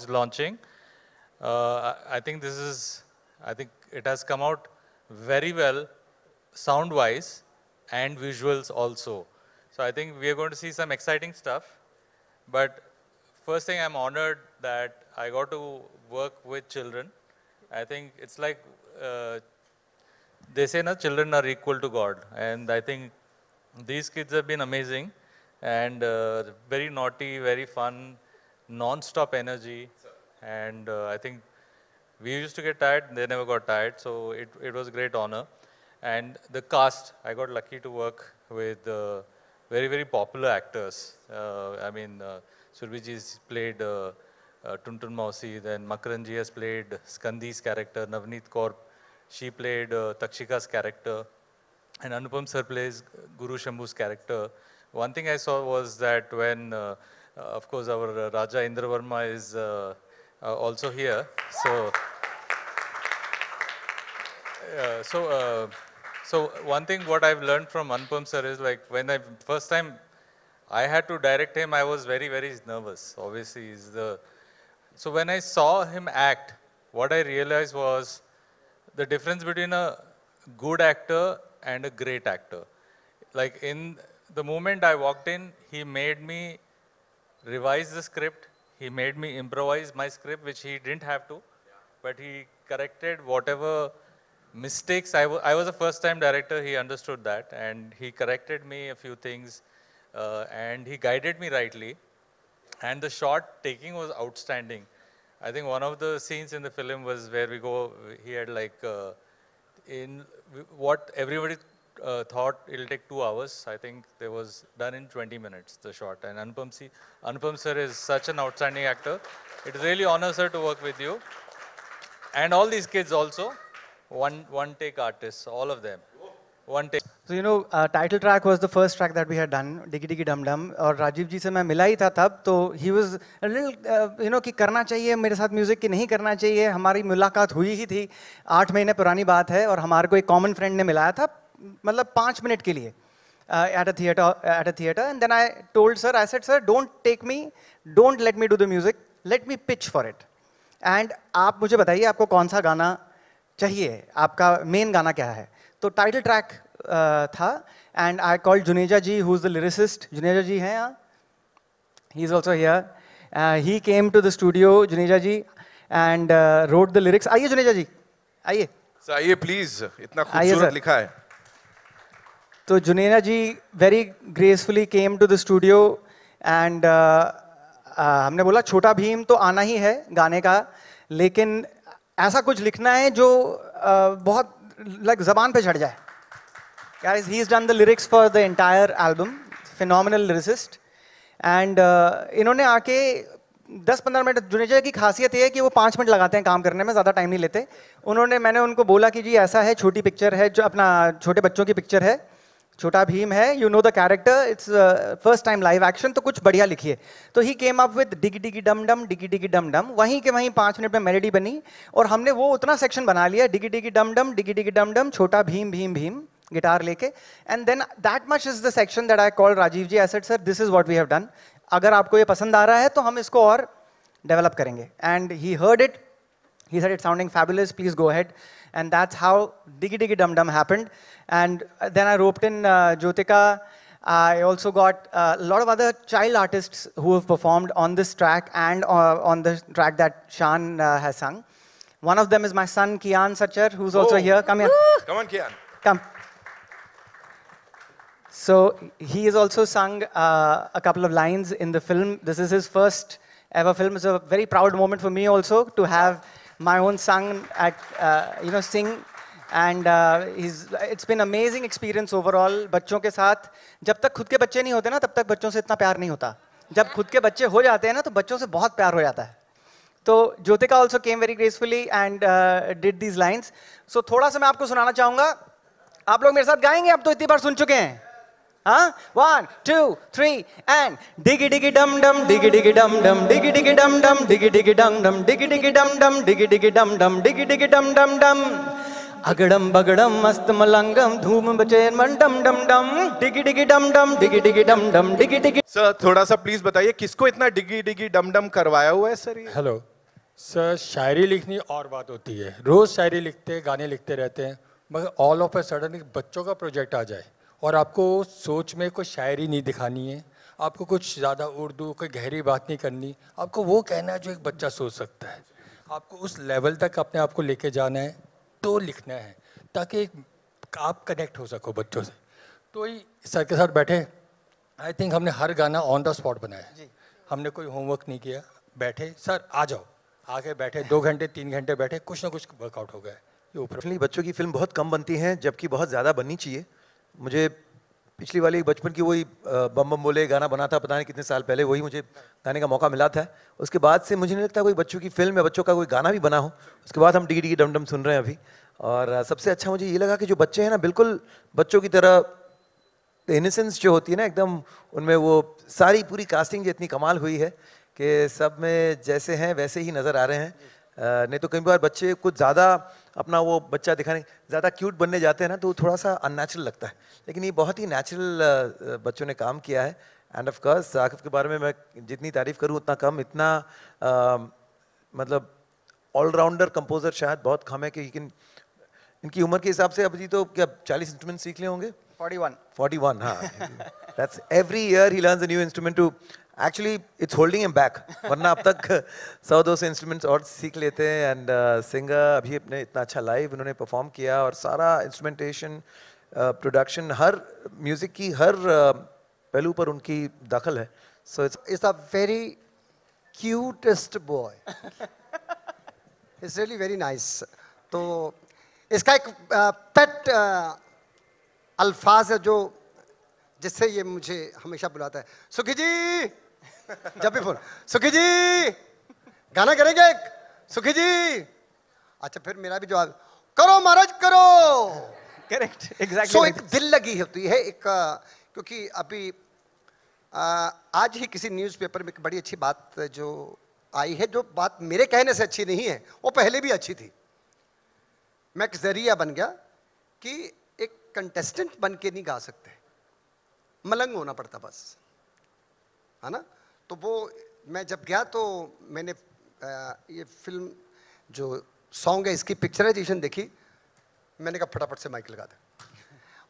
is launching. Uh, I think this is, I think it has come out very well sound-wise and visuals also. So I think we are going to see some exciting stuff. But first thing, I'm honored that I got to work with children. I think it's like, uh, they say, no, children are equal to God. And I think these kids have been amazing and uh, very naughty, very fun, non-stop energy. And uh, I think we used to get tired, they never got tired. So it, it was a great honor. And the cast, I got lucky to work with uh, very, very popular actors. Uh, I mean, uh, has played uh, uh, Tuntun Mausi, then Makranji has played Skandi's character, Navneet Korp. She played uh, Takshika's character. And Anupam sir plays Guru Shambhu's character. One thing I saw was that when uh, uh, of course, our uh, Raja Indra Verma is uh, also here. So, so, so one thing what I've learned from Anupam sir is like when I first time I had to direct him, I was very, very nervous. Obviously, he's the. So when I saw him act, what I realized was the difference between a good actor and a great actor. Like in the moment I walked in, he made me revised the script. He made me improvise my script, which he didn't have to, but he corrected whatever mistakes. I, I was a first time director, he understood that, and he corrected me a few things, uh, and he guided me rightly. And the shot taking was outstanding. I think one of the scenes in the film was where we go, he had like, uh, in what everybody uh, thought it'll take two hours. I think there was done in 20 minutes, the shot. And Anupam, C, Anupam sir is such an outstanding actor. It is really honor, sir, to work with you. And all these kids also, one, one take artists, all of them. One take. So, you know, uh, title track was the first track that we had done, Diggy Diggy Dum Dum. और राजीव जी से मैं मिला ही था he was a little, uh, you know, ki karna chahiye, mere साथ music ki नहीं karna chahiye. Hamari मुलाकात hui hi thi. आठ महीने purani baat hai. Aur हमारे ko ek common friend ne milaya tha. मतलब पाँच मिनट के लिए at a theatre at a theatre and then I told sir I said sir don't take me don't let me do the music let me pitch for it and आप मुझे बताइए आपको कौन सा गाना चाहिए आपका मेन गाना क्या है तो टाइटल ट्रैक uh, था and I call Juneja ji who is the lyricist Juneja ji हैं यहाँ he is also here he came to the studio Juneja ji and read the lyrics आइए जुनेजा जी आइए आइए प्लीज़ इतना खूबसूरत लिखा है तो Juneja ji very gracefully came to the studio and हमने बोला छोटा भीम तो आना ही है गाने का लेकिन ऐसा कुछ लिखना है जो uh, बहुत लाइक जबान पे चढ़ जाए guys he's done the lyrics for the entire album phenomenal lyricist and uh, इन्होंने आके 10-15 मिनट जुनेजा की खासियत ये है कि वो पाँच मिनट लगाते हैं काम करने में ज़्यादा टाइम नहीं लेते उन्होंने मैंने उनको बोला कि जी ऐसा है छोटी पिक्चर है जो अपना छोटे बच्चों की पिक्चर है छोटा भीम है you know the character it's first time live action तो कुछ बढ़िया लिखिए तो ही केम अप विद डिगी डिगी डम डम डिगी डिगी डम डम वहीं के वहीं पांच मिनट में मेलेडी बनी और हमने वो उतना सेक्शन बना लिया डिगी डिगी डम डम डिगी डिगी डम डम छोटा भीम भीम भीम गिटार लेके and then that much is the section that I call Rajeev ji asset sir this is what we have done अगर आपको ये पसंद आ रहा है तो हम इसको और डेवलप करेंगे and he heard it he said it sounding fabulous please go ahead And that's how Diggy Diggy Dum Dum happened. And uh, then I roped in uh, Jyotika. I also got a uh, lot of other child artists who have performed on this track and uh, on the track that Shan has sung. One of them is my son, Kian Sachar, who's oh. also here. Come here. Come on, Kian. Come. So he has also sung uh, a couple of lines in the film. This is his first ever film. It's a very proud moment for me also to have my own son at, uh, you know, sing. And it's been amazing experience overall बच्चों के साथ जब तक खुद के बच्चे नहीं होते ना तब तक बच्चों से इतना प्यार नहीं होता जब खुद के बच्चे हो जाते हैं ना तो बच्चों से बहुत प्यार हो जाता है तो Jyotika also came very gracefully and did these lines so थोड़ा सा मैं आपको सुनाना चाहूँगा आप लोग मेरे साथ गाएंगे आप तो इतनी बार सुन चुके हैं हाँ वन टू थ्री एंड डिगी डिगी डम डम डिगी डिगी डम डम डिगी डिगी डम डम डिगी डिगी डम डम डिगी डिगी डम डम डिगी डिगी डम डम डिगी डिगी डम डम डम अगड़म बगड़म मस्त मलंगम धूम बचेर मन डम डम डम डिगी डिगी डम डम डिगी डिगी डम डम डिगी डिगी सर थोड़ा सा प्लीज बताइए किसको इतना डिगी डिगी डम डम करवाया हुआ है सर हेलो सर शायरी लिखनी और बात होती है रोज शायरी लिखते गाने लिखते रहते हैं मगर ऑल ऑफ ए सडन एक बच्चों का प्रोजेक्ट आ जाए और आपको सोच में कोई शायरी नहीं दिखानी है आपको कुछ ज़्यादा उर्दू कोई गहरी बात नहीं करनी आपको वो कहना है जो एक बच्चा सोच सकता है आपको उस लेवल तक अपने आप को लेके जाना है तो लिखना है ताकि आप कनेक्ट हो सको बच्चों से तो ही सर के साथ बैठे आई थिंक हमने हर गाना ऑन द स्पॉट बनाया जी। हमने कोई होमवर्क नहीं किया बैठे सर आ जाओ आके बैठे दो घंटे तीन घंटे बैठे कुछ ना कुछ वर्कआउट हो गया ये ऊपर बच्चों की फिल्म बहुत कम बनती हैं जबकि बहुत ज़्यादा बननी चाहिए मुझे पिछली वाली बचपन की वही बम बम बोले गाना बना था पता नहीं कितने साल पहले वही मुझे गाने का मौका मिला था उसके बाद से मुझे नहीं लगता कोई बच्चों की फिल्म या बच्चों का कोई गाना भी बना हो उसके बाद हम डी डिगी डम डम सुन रहे हैं अभी और सबसे अच्छा मुझे ये लगा कि जो बच्चे हैं ना बिल्कुल बच्चों की तरह इनसेंस जो होती है ना एकदम उनमें वो सारी पूरी कास्टिंग जो इतनी कमाल हुई है कि सब में जैसे हैं वैसे ही नज़र आ रहे हैं नहीं तो कई बार बच्चे कुछ ज़्यादा अपना वो बच्चा दिखाने ज़्यादा क्यूट बनने जाते हैं ना तो थोड़ा सा अननेचुरल लगता है लेकिन ये बहुत ही नेचुरल बच्चों ने काम किया है एंड ऑफ कोर्स आकिफ के बारे में मैं जितनी तारीफ़ करूँ उतना कम इतना आ, मतलब ऑलराउंडर कंपोज़र शायद बहुत कम है कि लेकिन इनकी उम्र के हिसाब से अब जी तो क्या चालीस इंस्ट्रूमेंट सीख लिए होंगे 41 41 हाँ that's every year he learns a new instrument to actually it's holding am back वरना अब तक सौ दो सौ इंस्ट्रूमेंट्स और सीख लेते हैं एंड सिंगर अभी अपने इतना अच्छा लाइव उन्होंने परफॉर्म किया और सारा इंस्ट्रूमेंटेशन प्रोडक्शन हर म्यूज़िक की हर पहलू पर उनकी दखल है so it's is a very cutest boy it's really very nice तो इसका एक पेट uh, uh, अल्फाज है जो जिससे ये मुझे हमेशा बुलाता है सुखी जी जब भी फोन सुखी जी गाना करेंगे सुखी जी अच्छा फिर मेरा भी जवाब करो महाराज करो करेक्ट एग्जैक्ट सो एक दिल लगी होती है तो एक क्योंकि अभी आ, आज ही किसी न्यूज़पेपर में एक बड़ी अच्छी बात जो आई है जो बात मेरे कहने से अच्छी नहीं है वो पहले भी अच्छी थी मैं एक जरिया बन गया कि एक कंटेस्टेंट बन के नहीं गा सकते मलंग होना पड़ता बस है ना तो वो मैं जब गया तो मैंने आ, ये फिल्म जो सॉन्ग है इसकी पिक्चराइजेशन देखी मैंने कहा फटाफट से माइक लगा दे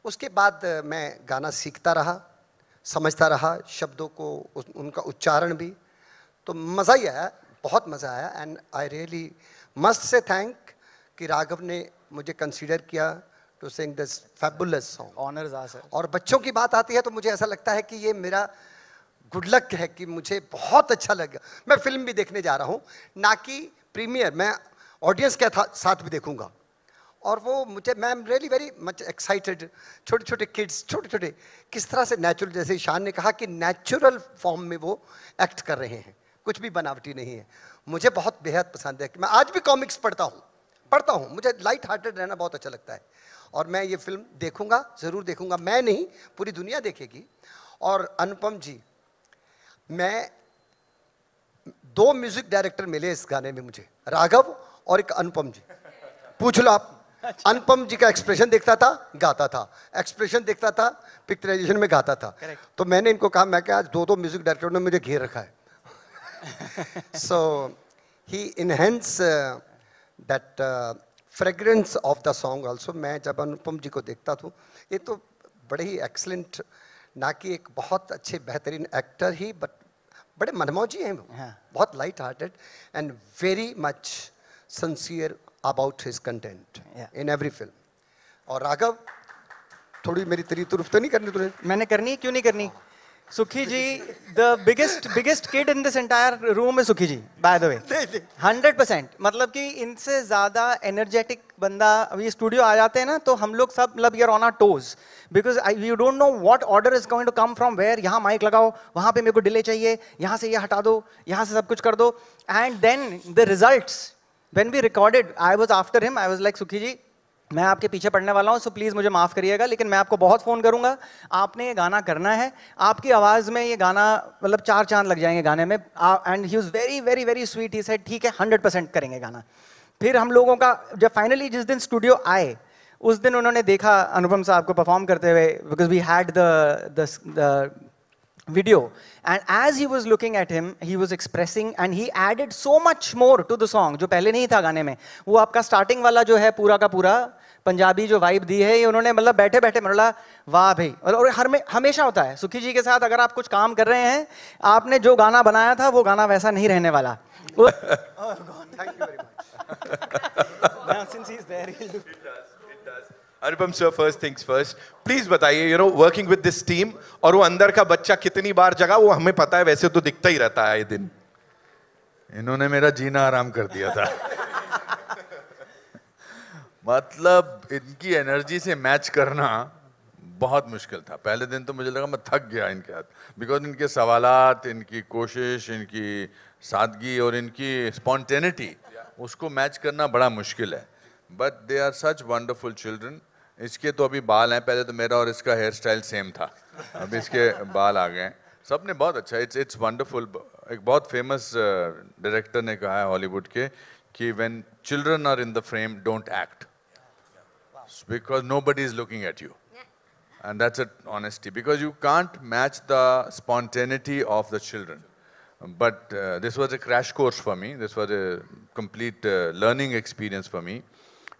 उसके बाद मैं गाना सीखता रहा समझता रहा शब्दों को उनका उच्चारण भी तो मज़ा ही आया बहुत मज़ा आया and I really must say thank कि राघव ने मुझे कंसीडर किया to sing this fabulous song honours और बच्चों की बात आती है तो मुझे ऐसा लगता है कि ये मेरा गुड लक है कि मुझे बहुत अच्छा लगा मैं फिल्म भी देखने जा रहा हूँ ना कि प्रीमियर मैं ऑडियंस के साथ भी देखूंगा और वो मुझे मैं am really very much excited छोटे छोटे किड्स छोटे छोटे किस तरह से नेचुरल जैसे शान ने कहा कि नेचुरल फॉर्म में वो एक्ट कर रहे हैं कुछ भी बनावटी नहीं है मुझे बहुत बेहद पसंद है कि मैं आज भी कॉमिक्स पढ़ता हूँ पढ़ता हूँ मुझे लाइट हार्टेड रहना बहुत अच्छा लगता है और मैं ये फिल्म देखूंगा ज़रूर देखूंगा मैं नहीं पूरी दुनिया देखेगी और अनुपम जी मैं दो म्यूजिक डायरेक्टर मिले इस गाने में मुझे राघव और एक अनुपम जी पूछ लो आप अच्छा। अनुपम जी का एक्सप्रेशन देखता था गाता था एक्सप्रेशन देखता था पिक्चराइजेशन में गाता था Correct. तो मैंने इनको कहा मैं क्या आज दो दो म्यूजिक डायरेक्टर ने मुझे घेर रखा है so he enhance that fragrance of the song also मैं जब अनुपम जी को देखता था तो, ये तो बड़े ही एक्सलेंट ना कि एक बहुत अच्छे बेहतरीन एक्टर ही बट बड़े मनमौजी हैं वो हाँ। बहुत light hearted and very much सन्सियर about his content in every film और राघव थोड़ी मेरी तरी तुरफ तो नहीं करनी तुझे मैंने करनी क्यों नहीं करनी oh. Sukhi ji the biggest biggest kid in this entire room is Sukhi ji by the way hundred percent मतलब कि इनसे ज्यादा एनर्जेटिक बंदा अभी स्टूडियो आ जाते हैं ना तो हम लोग सब मतलब you're on our toes because you don't know what order is going to come from where यहाँ माइक लगाओ वहां पे मेरे को डिले चाहिए यहाँ से ये यह हटा दो यहाँ से सब कुछ कर दो and then the result when be recorded I was after him I was like Sukhi ji मैं आपके पीछे पढ़ने वाला हूँ सो प्लीज़ मुझे माफ़ करिएगा लेकिन मैं आपको बहुत फ़ोन करूँगा आपने ये गाना करना है आपकी आवाज़ में ये गाना मतलब चार चांद लग जाएंगे गाने में and he is very very very sweet he said ठीक है हंड्रेड परसेंट करेंगे गाना फिर हम लोगों का जब फाइनली जिस दिन स्टूडियो आए उस दिन उन्होंने देखा अनुपम साहब को परफॉर्म करते हुए because we had the video. And as he was looking at him, he was expressing and he added so much more to the song, jo pehle nahi tha gaane mein wo aapka starting wala jo hai pura ka pura Punjabi जो vibe दी है ये उन्होंने मतलब बैठे बैठे मतलब वाह भाई और हर में हमेशा होता है सुखी जी के साथ अगर आप कुछ काम कर रहे हैं आपने जो गाना बनाया था वो गाना वैसा नहीं रहने वाला oh, God, thank you very much. Now, since he's there, he'll do. Anupam sir first things first please बताइए you know working with this team और वो अंदर का बच्चा कितनी बार जगा वो हमें पता है वैसे तो दिखता ही रहता है ये दिन इन्होंने मेरा जीना आराम कर दिया था मतलब इनकी एनर्जी से मैच करना बहुत मुश्किल था पहले दिन तो मुझे लगा मैं थक गया इनके हाथ बिकॉज इनके सवाल इनकी कोशिश इनकी सादगी और इनकी स्पॉन्टेनिटी उसको मैच करना बड़ा मुश्किल है but they are such wonderful children इसके तो अभी बाल हैं पहले तो मेरा और इसका हेयर स्टाइल सेम था अभी इसके बाल आ गए सब ने बहुत अच्छा इट्स इट्स वंडरफुल एक बहुत फेमस डायरेक्टर uh, ने कहा है हॉलीवुड के कि when children are in the frame don't act because nobody is looking at you and that's it honesty because you can't match the spontaneity of the children but this was a crash course for me this was a complete learning experience for me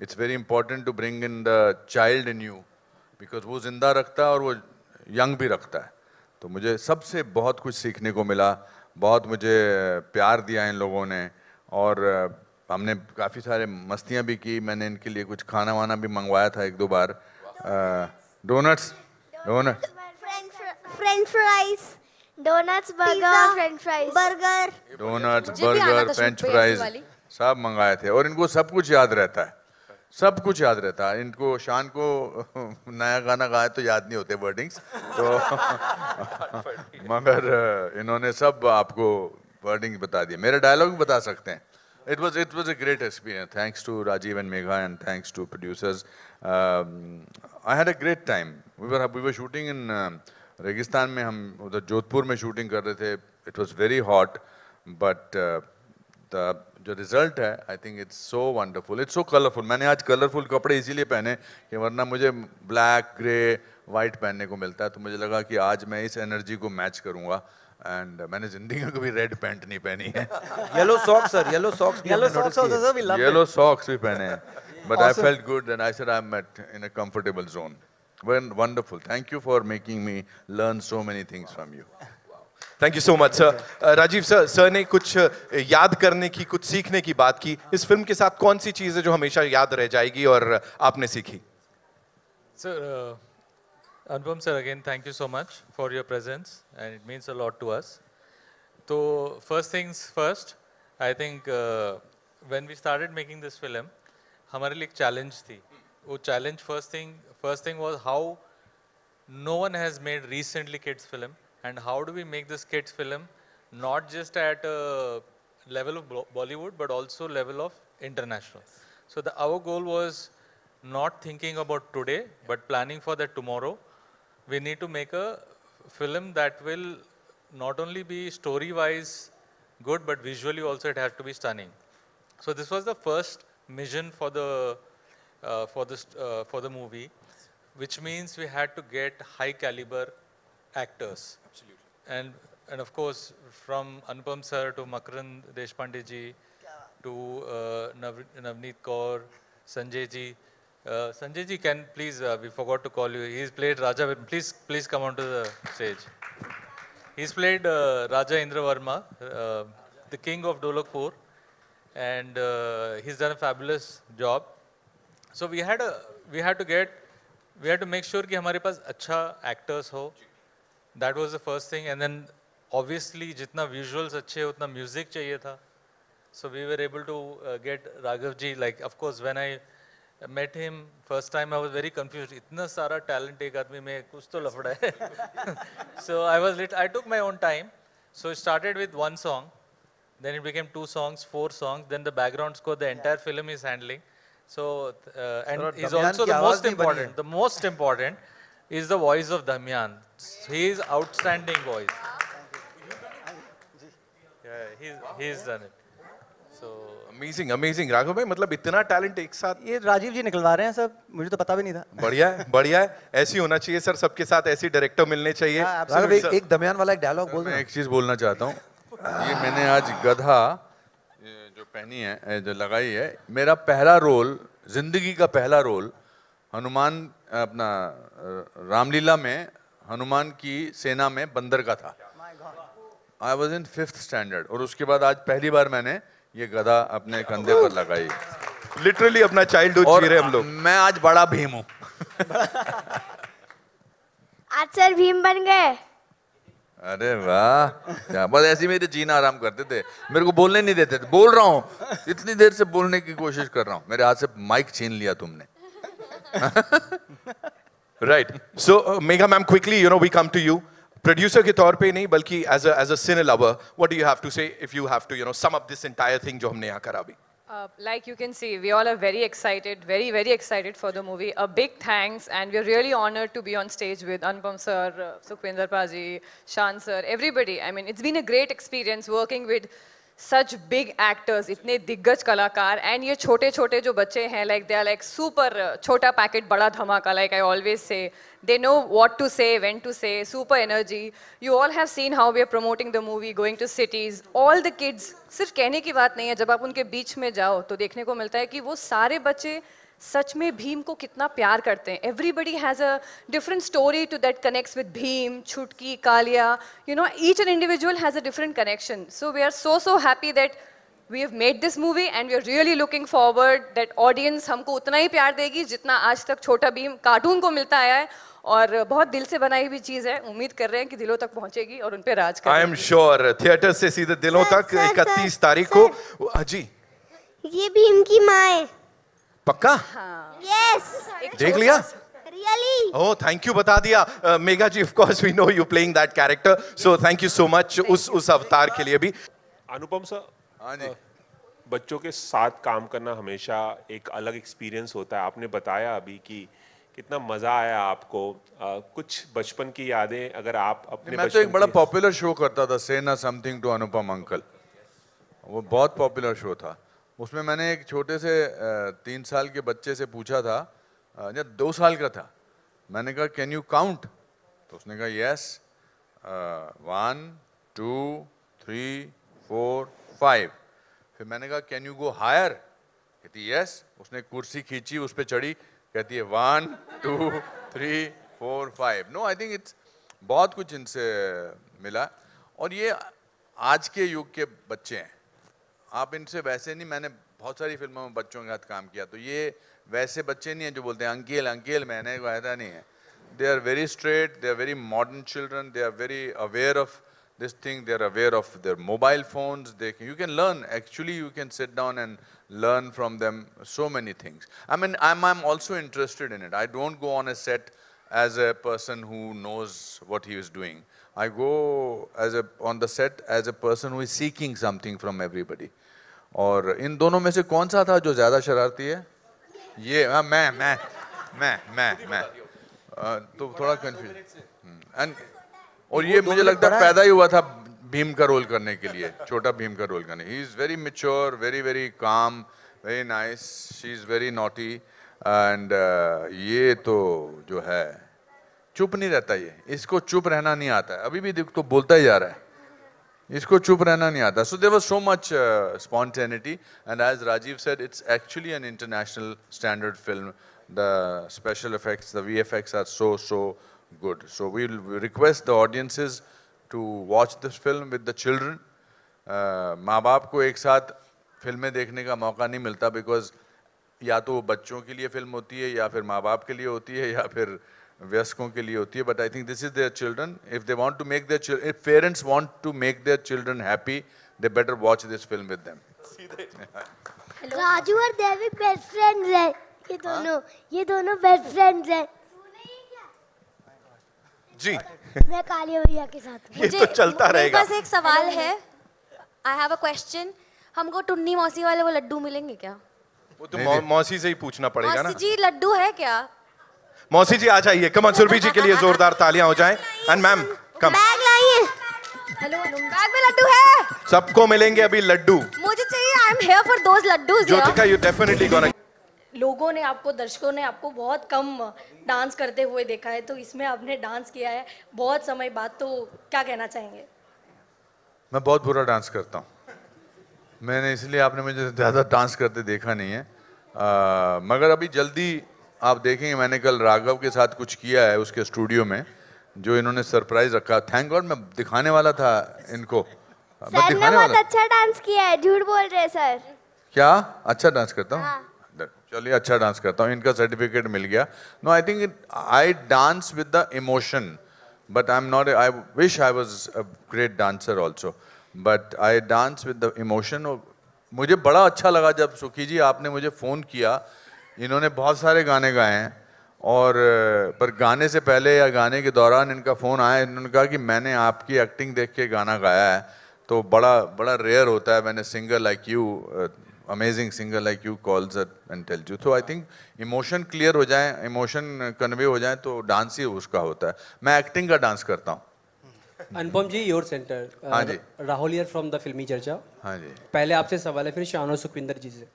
it's very important to bring in the child in you because वो जिंदा रखता है और वो young भी रखता है तो मुझे सबसे बहुत कुछ सीखने को मिला बहुत मुझे प्यार दिया इन लोगों ने और हमने काफ़ी सारे मस्तियाँ भी की मैंने इनके लिए कुछ खाना वाना भी मंगवाया था एक दो बार donuts donuts French fries donuts burger French fries burger donuts burger French fries सब मंगाए थे और इनको सब कुछ याद रहता है सब कुछ याद रहता है इनको शान को नया गाना गाए तो याद नहीं होते वर्डिंग्स तो मगर इन्होंने सब आपको वर्डिंग बता दिए मेरे डायलॉग भी बता सकते हैं it was it was a great experience thanks to Rajeev and Megha and thanks to producers I had a great time we were we were shooting in रेगिस्तान में हम उधर जोधपुर में शूटिंग कर रहे थे it was very hot but जो result है I think it's so wonderful it's so colourful मैंने आज कलरफुल कपड़े इसीलिए पहने कि वरना मुझे ब्लैक ग्रे वाइट पहनने को मिलता है तो मुझे लगा कि आज मैं इस एनर्जी को मैच करूंगा एंड मैंने जिंदगी में कभी रेड पैंट नहीं पहनी है yellow socks sir yellow socks yellow socks sir we love yellow socks भी पहने हैं but I felt good and I said I am at in a comfortable zone wonderful thank you for making me learn so many things from you thank you so much sir Rajeev sir sir ने कुछ uh, याद करने की कुछ सीखने की बात की इस फिल्म के साथ कौन सी चीज़ है जो हमेशा याद रह जाएगी और uh, आपने सीखी sir Anupam sir again thank you so much for your presence and it means a lot to us तो first things first I think when we started making this film हमारे लिए एक चैलेंज थी वो challenge first thing first thing was how no one has made recently kids film and how do we make this kids film not just at a level of Bollywood but also level of international. So the, our goal was not thinking about today but planning for the tomorrow. We need to make a film that will not only be story-wise good but visually also it has to be stunning. So this was the first mission for the uh, for the uh, for the movie, which means we had to get high caliber actors. Absolutely. And, and of course, from Anupam sir to Makran Deshpande ji to uh, Nav Navneet Kaur, Sanjay ji. Uh, Sanjay ji, can please, uh, we forgot to call you. He's played Raja, please, please come onto the stage. He's played uh, Raja Indra Varma, uh, the king of Dolakpur, and uh, he's done a fabulous job. So we had a, we had to get, we had to make sure कि हमारे पास अच्छा actors हो. जी that was the first thing. And then obviously, jitna visuals achhe, utna music chahiye tha. So we were able to uh, get Raghav ji. Like, of course, when I met him first time, I was very confused. Itna sara talent ek aadmi mein kuch to lafda hai. so I was lit. I took my own time. So it started with one song. Then it became two songs, four songs. Then the background score, the entire yeah. film is handling. So, uh, and is also the most important. The most important is the voice of Damyan. his outstanding voice. Yeah, he's, he's done it. So amazing, amazing. Raghav भाई मतलब इतना talent एक साथ ये राजीव जी निकलवा रहे हैं सब मुझे तो पता भी नहीं था बढ़िया है बढ़िया है ऐसी होना चाहिए सर सबके साथ ऐसी डायरेक्टर मिलने चाहिए आ, हाँ, राघव एक, एक दमयान वाला एक डायलॉग बोल मैं एक चीज बोलना चाहता हूँ ये मैंने आज गधा जो पहनी है जो लगाई है मेरा पहला रोल जिंदगी का पहला रोल हनुमान अपना रामलीला में हनुमान की सेना में बंदर का था I was in fifth standard और उसके बाद आज पहली बार मैंने ये गधा अपने कंधे पर लगाई लिटरली अपना चाइल्ड हम लोग मैं आज बड़ा भीम हूँ आज सर भीम बन गए अरे वाह बस ऐसे मेरे जीना आराम करते थे मेरे को बोलने नहीं देते थे बोल रहा हूँ इतनी देर से बोलने की कोशिश कर रहा हूँ मेरे हाथ से माइक छीन लिया तुमने right. So, uh, Megha ma'am, quickly, you know, we come to you. Producer ke taur pe nahi, balki as a, as a cine lover, what do you have to say if you have to, you know, sum up this entire thing jo humne yahan Uh, like you can see, we all are very excited, very, very excited for the movie. A big thanks, and we're really honored to be on stage with Anupam sir, uh, Sukhvinder Paji, Shan sir, everybody. I mean, it's been a great experience working with such big actors इतने दिग्गज कलाकार and ये छोटे छोटे जो बच्चे हैं like they are like super छोटा पैकेट बड़ा धमाका like I always say they know what to say when to say super energy you all have seen how we are promoting the movie going to cities all the kids सिर्फ कहने की बात नहीं है जब आप उनके बीच में जाओ तो देखने को मिलता है कि वो सारे बच्चे सच में भीम को कितना प्यार करते हैं everybody has a different story to that connects with Bheem Chutki Kalia you know each and individual has a different connection so we are so so happy that we have made this movie and we are really looking forward that audience हमको उतना ही प्यार देगी जितना आज तक छोटा Bhim cartoon को मिलता आया है और बहुत दिल से बनाई हुई चीज है उम्मीद कर रहे हैं कि दिलों तक पहुंचेगी और उन पे राज आई एम श्योर थिएटर से सीधे दिलों सर, तक इकतीस तारीख को हाँ जी ये भीम की माँ है पक्का यस देख लिया रियली ओ थैंक यू बता दिया Megha ji of course we know you playing that character so thank you so much उस उस अवतार के लिए भी अनुपम सर हां जी uh, बच्चों के साथ काम करना हमेशा एक अलग एक्सपीरियंस होता है आपने बताया अभी कि कितना मजा आया आपको आ, uh, कुछ बचपन की यादें अगर आप अपने मैं तो एक बड़ा पॉपुलर शो करता था सेना समथिंग टू अनुपम अंकल वो बहुत पॉपुलर शो था उसमें मैंने एक छोटे से तीन साल के बच्चे से पूछा था या दो साल का था मैंने कहा कैन यू काउंट तो उसने कहा yes one two three four five फिर मैंने कहा कैन यू गो हायर कहती यस उसने कुर्सी खींची उस पर चढ़ी कहती है one two three four five no I think it's बहुत कुछ इनसे मिला और ये आज के युग के बच्चे हैं आप इनसे वैसे नहीं मैंने बहुत सारी फिल्मों में बच्चों के साथ काम किया तो ये वैसे बच्चे नहीं हैं जो बोलते हैं अंकेल अंकेल मैंने वायदा नहीं है they are very straight they are very modern children they are very aware of this thing they are aware of their mobile phone they you can learn actually you can sit down and learn from them so many things I mean I am I am also interested in it I don't go on a set as a person who knows what he is doing I go as a on the set as a person who is seeking something from everybody और इन दोनों में से कौन सा था जो ज़्यादा शरारती है ये आ, हाँ, मैं मैं मैं मैं मैं तो थोड़ा कन्फ्यूज हम्म, और ये मुझे लगता है पैदा ही हुआ था भीम का रोल करने के लिए छोटा भीम का रोल करने he is very mature very very calm very nice she is very naughty and ये तो जो है चुप नहीं रहता ये इसको चुप रहना नहीं आता है अभी भी तो बोलता ही जा रहा है इसको चुप रहना नहीं आता so there was so much spontaneity and as Rajeev said it's actually an international standard film the special effects the V effects are so so good so we request the audiences to watch this film with the children माँ बाप को एक साथ फिल्में देखने का मौका नहीं मिलता बिकॉज या तो बच्चों के लिए फिल्म होती है या फिर माँ बाप के लिए होती है या फिर व्यस्कों के लिए होती है but I think this is their children if they want to make their if parents want to make their children happy they better watch this film with them Raju और देविक बेस्ट फ्रेंड्स हैं ये हाँ? दोनों ये दोनों बेस्ट फ्रेंड्स हैं जी मैं कालिया भैया के साथ ये तो चलता रहेगा बस एक सवाल है आई हैव अ क्वेश्चन हमको टुन्नी मौसी वाले वो लड्डू मिलेंगे क्या वो तो मौसी से ही पूछना पड़ेगा ना मौसी जी लड्डू है क्या मौसी जी आ जाइए कमल सुरभि जी के लिए जोरदार तालियां हो जाए एंड मैम कम बैग लाइए हेलो बैग में लड्डू है सबको मिलेंगे अभी लड्डू मुझे चाहिए I am here for those laddoos Jyotika you definitely gonna लोगों ने आपको दर्शकों ने आपको बहुत कम डांस करते हुए देखा है तो इसमें आपने डांस किया है बहुत समय बाद तो क्या कहना चाहेंगे मैं बहुत बुरा डांस करता हूँ मैंने इसलिए आपने मुझे ज़्यादा डांस करते देखा नहीं है आ, मगर अभी जल्दी आप देखेंगे मैंने कल राघव के साथ कुछ किया है उसके स्टूडियो में जो इन्होंने सरप्राइज रखा थैंक गॉड मैं दिखाने वाला था इनको सर मैं दिखाने अच्छा डांस किया है झूठ बोल रहे सर क्या अच्छा डांस करता हूँ हाँ। चलिए अच्छा डांस करता हूँ इनका सर्टिफिकेट मिल गया no I think I dance with the emotion but I am not I wish I was a great dancer also but I dance with the emotion मुझे बड़ा अच्छा लगा जब सुखी जी आपने मुझे फ़ोन किया इन्होंने बहुत सारे गाने गाए हैं और पर गाने से पहले या गाने के दौरान इनका फ़ोन आया इन्होंने कहा कि मैंने आपकी एक्टिंग देख के गाना गाया है तो बड़ा बड़ा रेयर होता है मैंने singer like you amazing singer like you calls and tell you तो आई थिंक इमोशन क्लियर हो जाए इमोशन कन्वे हो जाए तो डांस ही उसका होता है मैं एक्टिंग का डांस करता हूँ अनुपम जी योर सेंटर हाँ जी राहुल फ्रॉम द फिल्मी चर्चा हाँ जी पहले आपसे सवाल है फिर शानो सुखविंदर जी से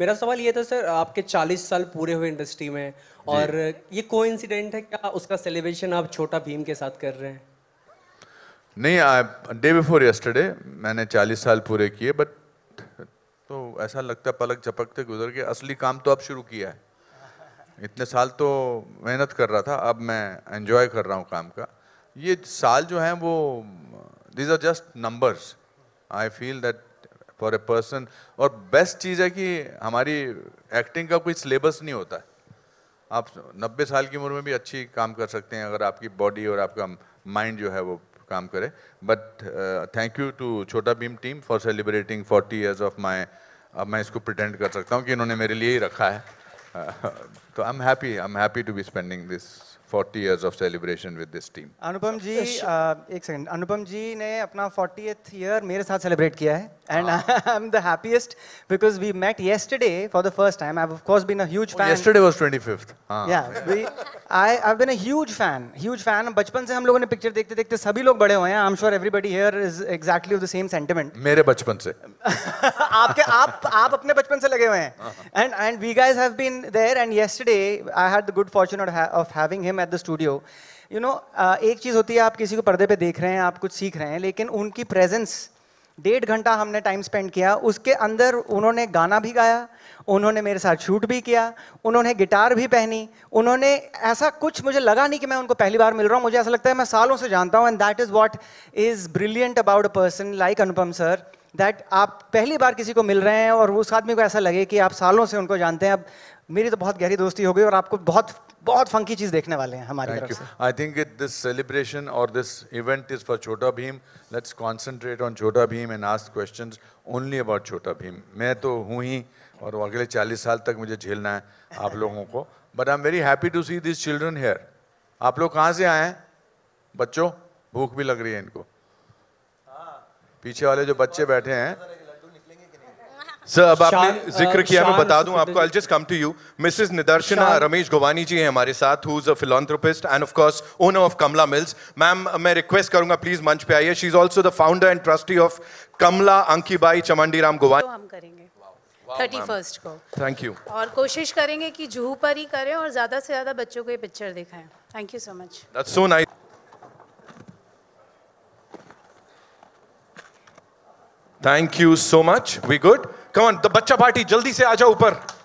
मेरा सवाल ये था सर आपके 40 साल पूरे हुए इंडस्ट्री में और ये को है क्या उसका सेलिब्रेशन आप छोटा भीम के साथ कर रहे हैं नहीं डे बिफोर यस्टरडे मैंने 40 साल पूरे किए बट तो ऐसा लगता पलक झपकते गुजर के असली काम तो अब शुरू किया है इतने साल तो मेहनत कर रहा था अब मैं एंजॉय कर रहा हूँ काम का ये साल जो हैं वो these are just numbers I feel that for a person और बेस्ट चीज़ है कि हमारी एक्टिंग का कोई सिलेबस नहीं होता है आप 90 साल की उम्र में भी अच्छी काम कर सकते हैं अगर आपकी बॉडी और आपका माइंड जो है वो काम करे but thank you to Chhota Bheem team for celebrating 40 years of my अब मैं इसको प्रटेंड कर सकता हूँ कि इन्होंने मेरे लिए ही रखा है uh, So I'm happy. I'm happy to be spending this 40 years of celebration with this team. Anupam ji, uh, एक ji Anupam जी ने 40th year मेरे साथ celebrate किया and ah. I'm the happiest because we met yesterday for the first time. I've of course been a huge oh, fan. Oh, yesterday was 25th. Yeah, we, I I've been a huge fan, huge fan. बचपन से हम लोगों ने picture देखते देखते the लोग बड़े हुए i I'm sure everybody here is exactly of the same sentiment. मेरे बचपन से. आपके आप आप अपने बचपन से लगे हुए हैं. And and we guys have been there and yesterday yesterday I had the good fortune of, ha of having him at the studio. You know, uh, एक चीज़ होती है आप किसी को पर्दे pe देख रहे हैं आप कुछ सीख रहे हैं लेकिन उनकी प्रेजेंस डेढ़ घंटा हमने टाइम स्पेंड किया उसके अंदर उन्होंने गाना भी गाया उन्होंने मेरे साथ शूट भी किया उन्होंने गिटार भी पहनी उन्होंने ऐसा कुछ मुझे लगा नहीं कि मैं उनको पहली बार मिल रहा हूँ मुझे ऐसा लगता है मैं सालों से जानता हूँ and that is what is brilliant about a person like Anupam sir that आप पहली बार किसी को मिल रहे हैं और उस आदमी को ऐसा लगे कि आप सालों से उनको जानते हैं अब मेरी तो बहुत गहरी दोस्ती हो गई और आपको बहुत बहुत फंकी चीज देखने वाले हैं हमारी तरफ से I think it this celebration और this event is for Chhota Bheem let's concentrate on Chhota Bheem and ask questions only about Chhota Bheem मैं तो हूँ ही और अगले 40 साल तक मुझे झेलना है आप लोगों को but I am very happy to see this children here आप लोग कहाँ से आए हैं बच्चों भूख भी लग रही है इनको पीछे वाले जो बच्चे बैठे हैं सर अब आपने uh, जिक्र किया मैं बता दूं आपको I just come to you Mrs Nidarshana Ramesh Gowani ji हैं हमारे साथ who is a philanthropist and of course owner of Kamala Mills ma'am मैं रिक्वेस्ट करूंगा प्लीज मंच पे आइए she is also the founder and trustee of Kamala Ankibai Ram Gowani तो हम करेंगे थर्टी फर्स्ट को थैंक यू और कोशिश करेंगे कि जूहू पर ही करें और ज्यादा से ज्यादा बच्चों को ये पिक्चर दिखाएं thank you so much that's so nice thank you so much we good कौन द बच्चा पार्टी जल्दी से आ जाओ ऊपर